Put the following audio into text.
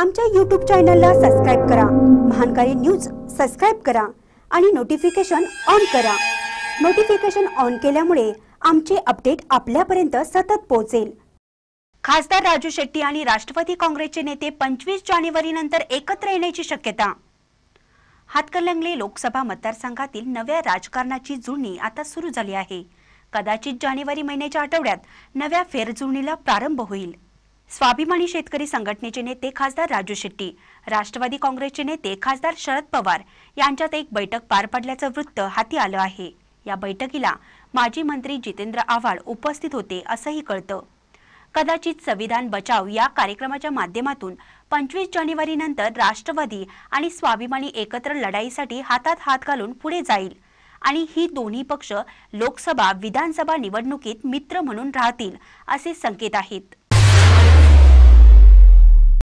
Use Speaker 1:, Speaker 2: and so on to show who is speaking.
Speaker 1: आमच्या यूट्यूब चॅनलला सबस्क्राईब करा महानकारी न्यूज सबस्क्राईब करा आणि नोटिफिकेशन ऑन करा नोटिफिकेशन ऑन केल्यामुळे आमचे अपडेट आपल्यापर्यंत सतत पोहोचेल खासदार राजू शेट्टी आणि राष्ट्रवादी काँग्रेसचे नेते पंचवीस जानेवारीनंतर एकत्र येण्याची शक्यता हातकलंगले लोकसभा मतदारसंघातील नव्या राजकारणाची जुळणी आता सुरू झाली आहे कदाचित जानेवारी महिन्याच्या आठवड्यात नव्या फेरजुळणीला प्रारंभ होईल स्वाभिमानी शेतकरी संघटनेचे नेते खासदार राजू शेट्टी राष्ट्रवादी काँग्रेसचे नेते खासदार शरद पवार यांच्यात एक बैठक पार पडल्याचं वृत्त हाती आलं आहे या बैठकीला माजी मंत्री जितेंद्र आव्हाड उपस्थित होते असंही कळतं कदाचित संविधान बचाव या कार्यक्रमाच्या माध्यमातून पंचवीस जानेवारीनंतर राष्ट्रवादी आणि स्वाभिमानी एकत्र लढाईसाठी हातात हात घालून पुढे जाईल आणि ही दोन्ही पक्ष लोकसभा विधानसभा निवडणुकीत मित्र म्हणून राहतील असे संकेत आहेत